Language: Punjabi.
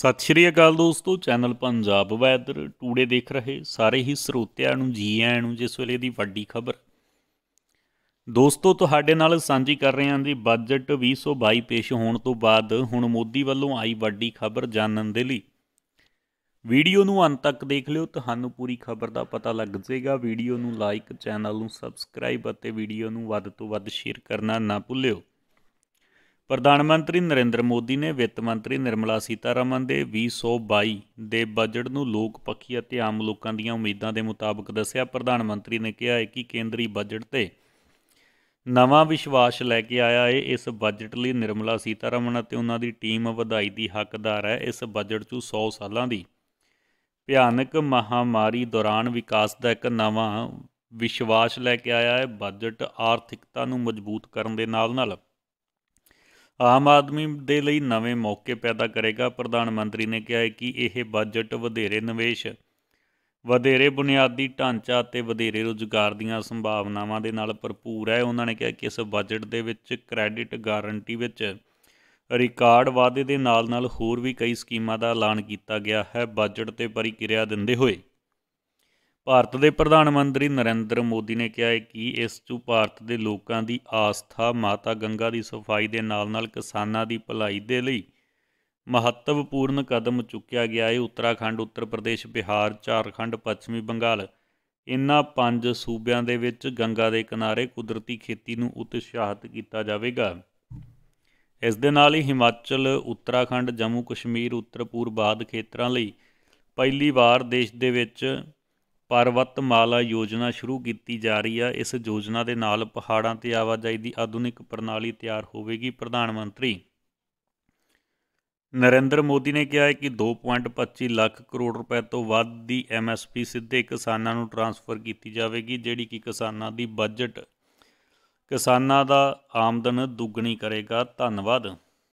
ਸਤਿ ਸ਼੍ਰੀ ਅਕਾਲ ਦੋਸਤੋ ਚੈਨਲ ਪੰਜਾਬ ਵੈਦਰ ਟੂਡੇ ਦੇਖ ਰਹੇ ਸਾਰੇ ਹੀ ਸਰੋਤਿਆਂ ਨੂੰ ਜੀ ਆਇਆਂ ਨੂੰ ਜਿਸ ਵੇਲੇ ਦੀ ਵੱਡੀ ਖਬਰ ਦੋਸਤੋ ਤੁਹਾਡੇ ਨਾਲ ਸਾਂਝੀ ਕਰ ਰਹੇ ਹਾਂ ਜੀ ਬਜਟ 2022 ਪੇਸ਼ ਹੋਣ ਤੋਂ ਬਾਅਦ ਹੁਣ ਮੋਦੀ ਵੱਲੋਂ ਆਈ ਵੱਡੀ ਖਬਰ ਜਾਣਨ ਦੇ ਲਈ ਵੀਡੀਓ ਨੂੰ ਅੰਤ ਤੱਕ ਦੇਖ ਲਿਓ ਤੁਹਾਨੂੰ ਪੂਰੀ ਖਬਰ ਦਾ ਪਤਾ ਲੱਗ ਜਾਏਗਾ ਵੀਡੀਓ ਨੂੰ ਲਾਈਕ ਚੈਨਲ ਨੂੰ ਸਬਸਕ੍ਰਾਈਬ ਅਤੇ ਵੀਡੀਓ ਨੂੰ ਵੱਧ ਤੋਂ ਵੱਧ ਸ਼ੇਅਰ ਕਰਨਾ ਨਾ ਭੁੱਲਿਓ ਪ੍ਰਧਾਨ ਮੰਤਰੀ ਨਰਿੰਦਰ ਮੋਦੀ ਨੇ ਵਿੱਤ ਮੰਤਰੀ ਨਿਰਮਲਾ ਸੀਤਾਰਮਨ ਦੇ 2022 ਦੇ ਬਜਟ ਨੂੰ ਲੋਕ ਪੱਖੀ ਅਤੇ ਆਮ ਲੋਕਾਂ ਦੀਆਂ ਉਮੀਦਾਂ ਦੇ ਮੁਤਾਬਕ ਦੱਸਿਆ ਪ੍ਰਧਾਨ ਮੰਤਰੀ ਨੇ ਕਿਹਾ ਹੈ ਕਿ ਕੇਂਦਰੀ ਬਜਟ ਤੇ ਨਵਾਂ ਵਿਸ਼ਵਾਸ ਲੈ ਕੇ ਆਇਆ ਹੈ ਇਸ ਬਜਟ ਲਈ ਨਿਰਮਲਾ ਸੀਤਾਰਮਨ ਅਤੇ ਉਹਨਾਂ ਦੀ ਟੀਮ ਵਧਾਈ ਦੀ ਹੱਕਦਾਰ ਹੈ ਇਸ ਬਜਟ 'ਚ 100 ਸਾਲਾਂ ਦੀ ਭਿਆਨਕ ਮਹਾਮਾਰੀ ਦੌਰਾਨ ਵਿਕਾਸ ਦਾ ਇੱਕ ਨਵਾਂ ਵਿਸ਼ਵਾਸ ਲੈ ਕੇ ਆਇਆ ਹੈ ਬਜਟ ਆਰਥਿਕਤਾ ਨੂੰ ਮਜ਼ਬੂਤ ਕਰਨ ਦੇ ਨਾਲ-ਨਾਲ ਆਮ ਆਦਮੀ ਦੇ ਲਈ ਨਵੇਂ ਮੌਕੇ ਪੈਦਾ ਕਰੇਗਾ ਪ੍ਰਧਾਨ ਮੰਤਰੀ ਨੇ ਕਿਹਾ ਹੈ ਕਿ ਇਹ ਬਜਟ ਵਧੇਰੇ ਨਿਵੇਸ਼ ਵਧੇਰੇ ਬੁਨਿਆਦੀ ਢਾਂਚਾ ਤੇ ਵਧੇਰੇ ਰੁਜ਼ਗਾਰ ਦੀਆਂ ਸੰਭਾਵਨਾਵਾਂ ਦੇ ਨਾਲ ਭਰਪੂਰ ਹੈ ਉਹਨਾਂ ਨੇ ਕਿਹਾ ਕਿ ਇਸ ਬਜਟ ਦੇ ਵਿੱਚ ਕ੍ਰੈਡਿਟ ਗਾਰੰਟੀ ਵਿੱਚ ਰਿਕਾਰਡ ਵਾਅਦੇ ਦੇ ਨਾਲ-ਨਾਲ ਹੋਰ ਵੀ ਕਈ ਸਕੀਮਾਂ ਦਾ ਐਲਾਨ ਕੀਤਾ ਗਿਆ ਹੈ ਬਜਟ ਤੇ ਪ੍ਰਕਿਰਿਆ ਦਿੰਦੇ ਹੋਏ ਭਾਰਤ ਦੇ ਪ੍ਰਧਾਨ ਮੰਤਰੀ ਨਰਿੰਦਰ ਮੋਦੀ ਨੇ ਕਿਹਾ ਹੈ ਕਿ ਇਸ ਤੋਂ ਭਾਰਤ ਦੇ ਲੋਕਾਂ ਦੀ ਆਸਥਾ ਮਾਤਾ ਗੰਗਾ ਦੀ ਸਫਾਈ ਦੇ ਨਾਲ-ਨਾਲ ਕਿਸਾਨਾਂ ਦੀ ਭਲਾਈ ਦੇ ਲਈ ਮਹੱਤਵਪੂਰਨ ਕਦਮ ਚੁੱਕਿਆ ਗਿਆ ਹੈ ਉੱਤਰਾਖੰਡ ਉੱਤਰ ਪ੍ਰਦੇਸ਼ ਬਿਹਾਰ ਝਾਰਖੰਡ ਪੱਛਮੀ ਬੰਗਾਲ ਇਨ੍ਹਾਂ ਪੰਜ ਸੂਬਿਆਂ ਦੇ ਵਿੱਚ ਗੰਗਾ ਦੇ ਕਿਨਾਰੇ ਕੁਦਰਤੀ ਖੇਤੀ ਨੂੰ ਉਤਸ਼ਾਹਿਤ ਕੀਤਾ ਜਾਵੇਗਾ ਇਸ ਦੇ ਨਾਲ ਹੀ ਹਿਮਾਚਲ ਉੱਤਰਾਖੰਡ ਜੰਮੂ ਕਸ਼ਮੀਰ ਉੱਤਰ ਆਦ ਖੇਤਰਾਂ ਲਈ ਪਹਿਲੀ ਵਾਰ ਦੇਸ਼ ਦੇ ਵਿੱਚ ਪਰਵਤ ਮਾਲਾ ਯੋਜਨਾ ਸ਼ੁਰੂ ਕੀਤੀ ਜਾ ਰਹੀ ਆ ਇਸ ਯੋਜਨਾ ਦੇ ਨਾਲ ਪਹਾੜਾਂ ਤੇ ਆਵਾਜਾਈ ਦੀ ਆਧੁਨਿਕ ਪ੍ਰਣਾਲੀ ਤਿਆਰ ਹੋਵੇਗੀ ਪ੍ਰਧਾਨ ਮੰਤਰੀ ਨਰਿੰਦਰ ਮੋਦੀ ਨੇ ਕਿਹਾ ਹੈ ਕਿ 2.25 ਲੱਖ ਕਰੋੜ ਰੁਪਏ ਤੋਂ ਵੱਧ ਦੀ ਐਮਐਸਪੀ ਸਿੱਧੇ ਕਿਸਾਨਾਂ ਨੂੰ ਟ੍ਰਾਂਸਫਰ ਕੀਤੀ ਜਾਵੇਗੀ ਜਿਹੜੀ ਕਿ ਕਿਸਾਨਾਂ ਦੀ ਬਜਟ ਕਿਸਾਨਾਂ ਦਾ ਆਮਦਨ ਦੁੱਗਣੀ ਕਰੇਗਾ ਧੰਨਵਾਦ